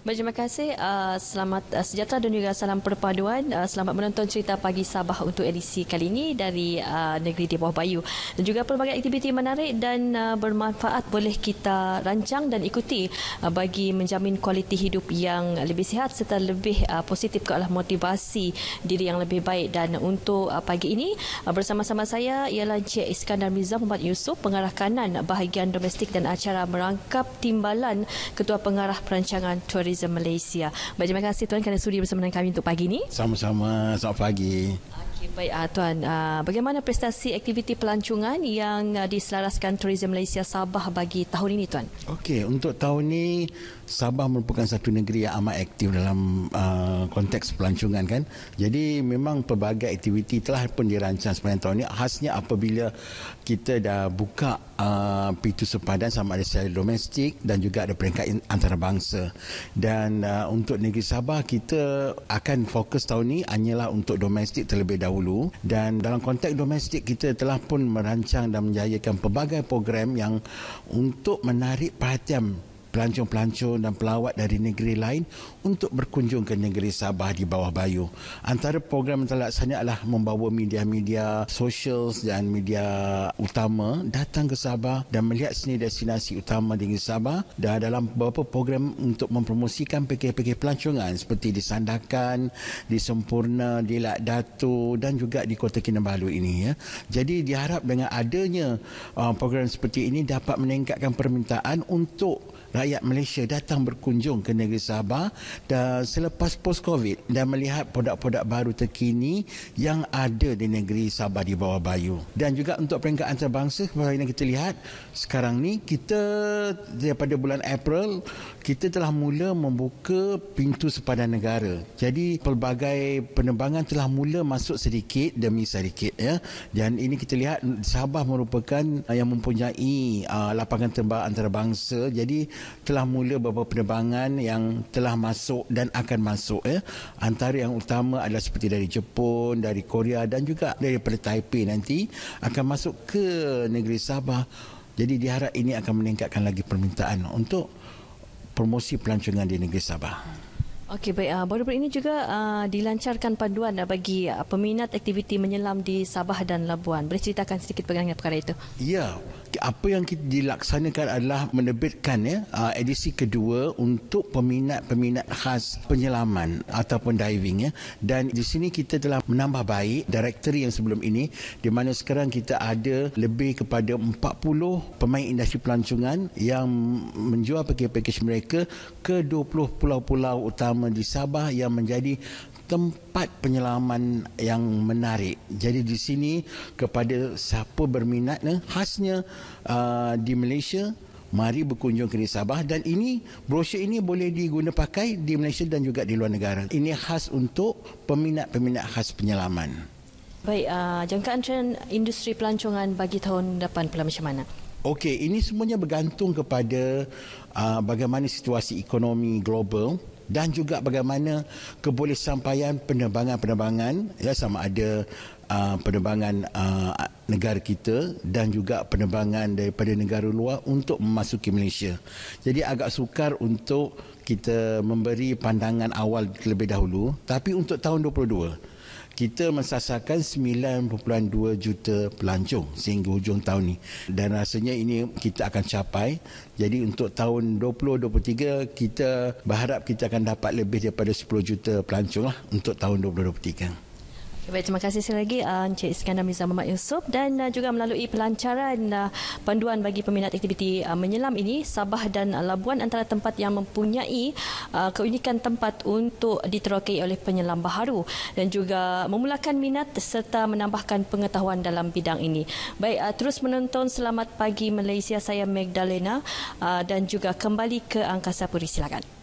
Terima kasih. Uh, selamat uh, sejahtera dan juga salam perpaduan. Uh, selamat menonton cerita pagi Sabah untuk edisi kali ini dari uh, negeri di bawah bayu. Dan juga pelbagai aktiviti menarik dan uh, bermanfaat boleh kita rancang dan ikuti uh, bagi menjamin kualiti hidup yang lebih sihat serta lebih uh, positif ke arah motivasi diri yang lebih baik. Dan untuk uh, pagi ini uh, bersama-sama saya ialah Encik Iskandar Mirza Muhammad Yusof pengarah kanan bahagian domestik dan acara merangkap timbalan Ketua Pengarah Perancangan Tourism Tourism Malaysia. Baik, terima kasih Tuan kerana sudi bersama kami untuk pagi ini. Sama-sama, selamat pagi. Okay, baik uh, tuan, uh, bagaimana prestasi aktiviti pelancongan yang uh, diselaraskan Tourism Malaysia Sabah bagi tahun ini tuan? Okey, untuk tahun ini Sabah merupakan satu negeri yang amat aktif dalam uh, konteks pelancongan kan. Jadi memang pelbagai aktiviti telah pun dirancang sepanjang tahun ini khasnya apabila kita dah buka uh, pintu sepadan sama ada secara domestik dan juga ada peringkat antarabangsa. Dan uh, untuk negeri Sabah kita akan fokus tahun ini hanyalah untuk domestik terlebih dahulu dahulu dan dalam konteks domestik kita telah pun merancang dan menjayakan pelbagai program yang untuk menarik perhatian pelancong-pelancong dan pelawat dari negeri lain untuk berkunjung ke negeri Sabah di bawah bayu. Antara program yang telah sana adalah membawa media-media sosial dan media utama datang ke Sabah dan melihat sini destinasi utama di negeri Sabah dan dalam beberapa program untuk mempromosikan pakej-pakej pelancongan seperti di Sandakan, di Sempurna, di Lak Datu dan juga di Kota Kinabalu ini. Ya. Jadi diharap dengan adanya uh, program seperti ini dapat meningkatkan permintaan untuk rakyat Malaysia datang berkunjung ke negeri Sabah dan selepas post covid dan melihat produk-produk baru terkini yang ada di negeri Sabah di bawah bayu dan juga untuk peringkat antarabangsa seperti yang kita lihat sekarang ni kita daripada bulan April kita telah mula membuka pintu sepadan negara jadi pelbagai penerbangan telah mula masuk sedikit demi sedikit ya dan ini kita lihat Sabah merupakan uh, yang mempunyai uh, lapangan terbang antarabangsa jadi telah mula beberapa penerbangan yang telah masuk dan akan masuk ya. Antara yang utama adalah seperti dari Jepun, dari Korea dan juga dari Taipei nanti akan masuk ke negeri Sabah. Jadi diharap ini akan meningkatkan lagi permintaan untuk promosi pelancongan di negeri Sabah. Okey baik ah, baru-baru ini juga uh, dilancarkan panduan ah, bagi uh, peminat aktiviti menyelam di Sabah dan Labuan. Boleh ceritakan sedikit berkenaan perkara itu? Ya apa yang kita dilaksanakan adalah menerbitkan ya uh, edisi kedua untuk peminat-peminat khas penyelaman ataupun diving ya dan di sini kita telah menambah baik direktori yang sebelum ini di mana sekarang kita ada lebih kepada 40 pemain industri pelancongan yang menjual pakej-pakej mereka ke 20 pulau-pulau utama di Sabah yang menjadi tempat penyelaman yang menarik. Jadi di sini kepada siapa berminat nih, khasnya uh, di Malaysia mari berkunjung ke Negeri Sabah dan ini brosur ini boleh diguna pakai di Malaysia dan juga di luar negara. Ini khas untuk peminat-peminat khas penyelaman. Baik, uh, jangkaan tren industri pelancongan bagi tahun depan pula macam mana? Okey, ini semuanya bergantung kepada uh, bagaimana situasi ekonomi global dan juga bagaimana kebolehsampaian penerbangan-penerbangan ya sama ada uh, penerbangan uh, negara kita dan juga penerbangan daripada negara luar untuk memasuki Malaysia. Jadi agak sukar untuk kita memberi pandangan awal terlebih dahulu tapi untuk tahun 2022 kita mensasarkan 9.2 juta pelancong sehingga hujung tahun ni dan rasanya ini kita akan capai jadi untuk tahun 2023 kita berharap kita akan dapat lebih daripada 10 juta pelancong lah untuk tahun 2023. Baik, terima kasih sekali lagi uh, Encik Iskandar Mirza Muhammad Yusof dan uh, juga melalui pelancaran uh, panduan bagi peminat aktiviti uh, menyelam ini Sabah dan uh, Labuan antara tempat yang mempunyai uh, keunikan tempat untuk diterokai oleh penyelam baharu dan juga memulakan minat serta menambahkan pengetahuan dalam bidang ini. Baik, uh, terus menonton Selamat Pagi Malaysia saya Magdalena uh, dan juga kembali ke Angkasa Puri silakan.